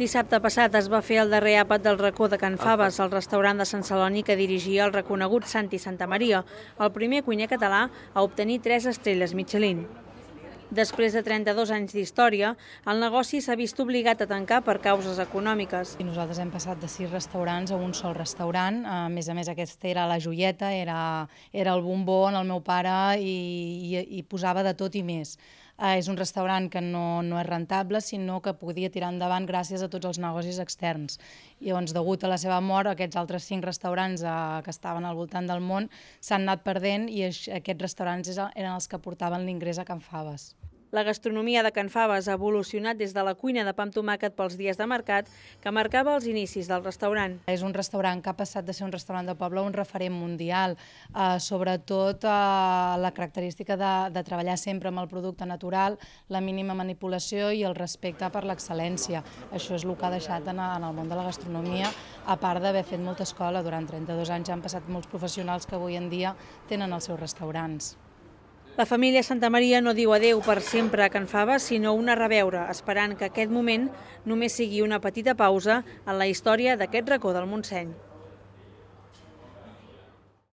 Dissabte passat es va fer el darrer àpat del racó de Can Faves, el restaurant de Sant Celoni que dirigia el reconegut Santi Santa Maria, el primer cuiner català a obtenir tres estrelles Michelin. Després de 32 anys d'història, el negoci s'ha vist obligat a tancar per causes econòmiques. I nosaltres hem passat de sis restaurants a un sol restaurant. A més a més, aquesta era la joieta, era, era el bombó en el meu pare i, i, i posava de tot i més eh, és un restaurant que no, no és rentable, sinó que podia tirar endavant gràcies a tots els negocis externs. I llavors, degut a la seva mort, aquests altres cinc restaurants eh, que estaven al voltant del món s'han anat perdent i aquests restaurants eren els que portaven l'ingrés a Can Faves. La gastronomia de Can Faves ha evolucionat des de la cuina de pa amb tomàquet pels dies de mercat, que marcava els inicis del restaurant. És un restaurant que ha passat de ser un restaurant de poble a un referent mundial, eh, sobretot eh, la característica de, treballar sempre amb el producte natural, la mínima manipulació i el respecte per l'excel·lència. Això és el que ha deixat en, en el món de la gastronomia, a part d'haver fet molta escola. Durant 32 anys han passat molts professionals que avui en dia tenen els seus restaurants. La família Santa Maria no diu adeu per sempre a Can Fava, sinó una reveure, esperant que aquest moment només sigui una petita pausa en la història d'aquest racó del Montseny.